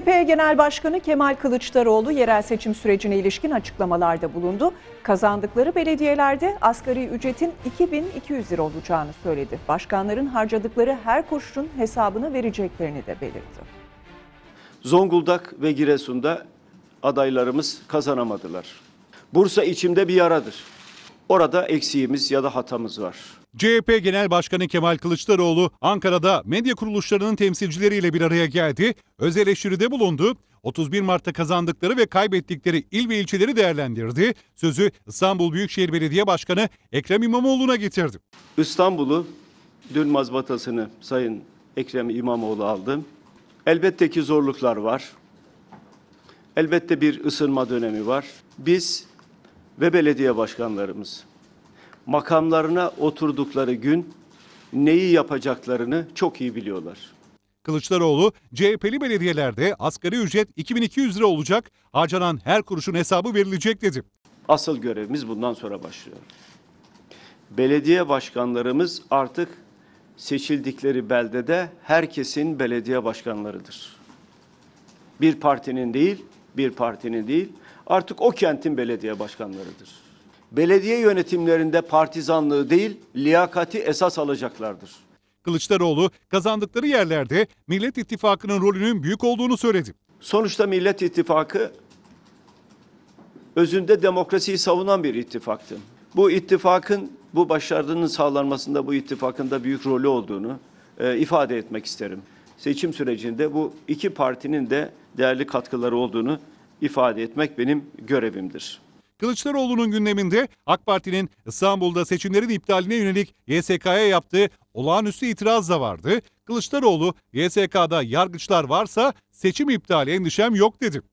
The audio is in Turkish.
CHP Genel Başkanı Kemal Kılıçdaroğlu yerel seçim sürecine ilişkin açıklamalarda bulundu. Kazandıkları belediyelerde asgari ücretin 2200 lira olacağını söyledi. Başkanların harcadıkları her kuruşun hesabını vereceklerini de belirtti. Zonguldak ve Giresun'da adaylarımız kazanamadılar. Bursa içimde bir yaradır. Orada eksiğimiz ya da hatamız var. CHP Genel Başkanı Kemal Kılıçdaroğlu Ankara'da medya kuruluşlarının temsilcileriyle bir araya geldi, öz eleştiride bulundu. 31 Mart'ta kazandıkları ve kaybettikleri il ve ilçeleri değerlendirdi. Sözü İstanbul Büyükşehir Belediye Başkanı Ekrem İmamoğlu'na getirdi. İstanbul'u dün mazbatasını Sayın Ekrem İmamoğlu aldı. Elbette ki zorluklar var. Elbette bir ısınma dönemi var. Biz ve belediye başkanlarımız makamlarına oturdukları gün neyi yapacaklarını çok iyi biliyorlar. Kılıçdaroğlu, CHP'li belediyelerde asgari ücret 2200 lira olacak, harcanan her kuruşun hesabı verilecek dedi. Asıl görevimiz bundan sonra başlıyor. Belediye başkanlarımız artık seçildikleri beldede herkesin belediye başkanlarıdır. Bir partinin değil, bir partinin değil, artık o kentin belediye başkanlarıdır. Belediye yönetimlerinde partizanlığı değil, liyakati esas alacaklardır. Kılıçdaroğlu kazandıkları yerlerde Millet İttifakı'nın rolünün büyük olduğunu söyledi. Sonuçta Millet İttifakı özünde demokrasiyi savunan bir ittifaktı. Bu ittifakın bu başarının sağlanmasında bu ittifakın da büyük rolü olduğunu e, ifade etmek isterim. Seçim sürecinde bu iki partinin de değerli katkıları olduğunu ifade etmek benim görevimdir. Kılıçdaroğlu'nun gündeminde AK Parti'nin İstanbul'da seçimlerin iptaline yönelik YSK'ya yaptığı olağanüstü itiraz da vardı. Kılıçdaroğlu YSK'da yargıçlar varsa seçim iptali endişem yok dedi.